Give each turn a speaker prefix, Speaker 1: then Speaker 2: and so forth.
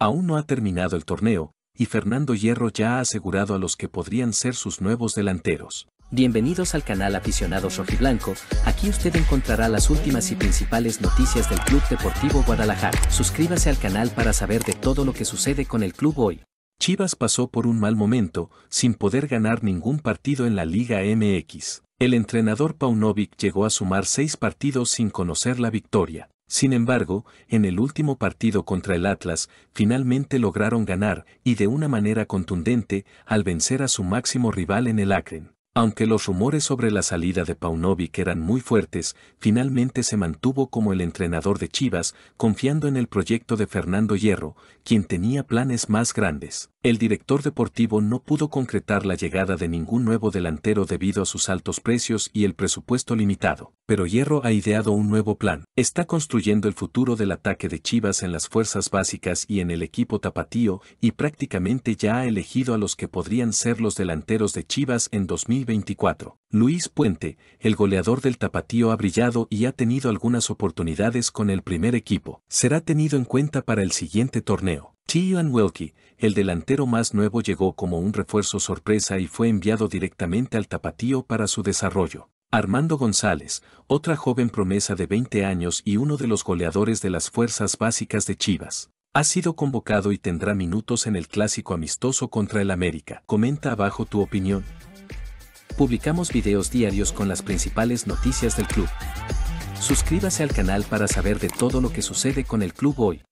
Speaker 1: Aún no ha terminado el torneo, y Fernando Hierro ya ha asegurado a los que podrían ser sus nuevos delanteros. Bienvenidos al canal Aficionados Rojiblanco, aquí usted encontrará las últimas y principales noticias del Club Deportivo Guadalajara. Suscríbase al canal para saber de todo lo que sucede con el club hoy. Chivas pasó por un mal momento, sin poder ganar ningún partido en la Liga MX. El entrenador Paunovic llegó a sumar seis partidos sin conocer la victoria. Sin embargo, en el último partido contra el Atlas, finalmente lograron ganar y de una manera contundente al vencer a su máximo rival en el Akron. Aunque los rumores sobre la salida de Paunovic eran muy fuertes, finalmente se mantuvo como el entrenador de Chivas, confiando en el proyecto de Fernando Hierro, quien tenía planes más grandes. El director deportivo no pudo concretar la llegada de ningún nuevo delantero debido a sus altos precios y el presupuesto limitado, pero Hierro ha ideado un nuevo plan. Está construyendo el futuro del ataque de Chivas en las fuerzas básicas y en el equipo tapatío, y prácticamente ya ha elegido a los que podrían ser los delanteros de Chivas en 2020 24. Luis Puente, el goleador del tapatío ha brillado y ha tenido algunas oportunidades con el primer equipo. Será tenido en cuenta para el siguiente torneo. Tian Wilkie, el delantero más nuevo llegó como un refuerzo sorpresa y fue enviado directamente al tapatío para su desarrollo. Armando González, otra joven promesa de 20 años y uno de los goleadores de las fuerzas básicas de Chivas. Ha sido convocado y tendrá minutos en el clásico amistoso contra el América. Comenta abajo tu opinión. Publicamos videos diarios con las principales noticias del club. Suscríbase al canal para saber de todo lo que sucede con el club hoy.